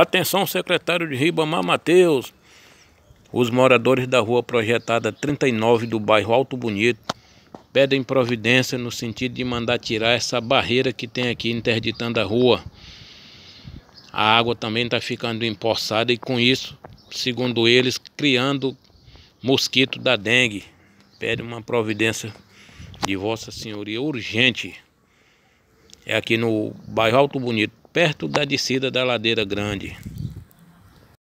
Atenção, secretário de Ribamar Mateus. Os moradores da rua projetada 39 do bairro Alto Bonito pedem providência no sentido de mandar tirar essa barreira que tem aqui interditando a rua. A água também está ficando empoçada e com isso, segundo eles, criando mosquito da dengue. Pede uma providência de Vossa Senhoria urgente. É aqui no bairro Alto Bonito perto da descida da Ladeira Grande.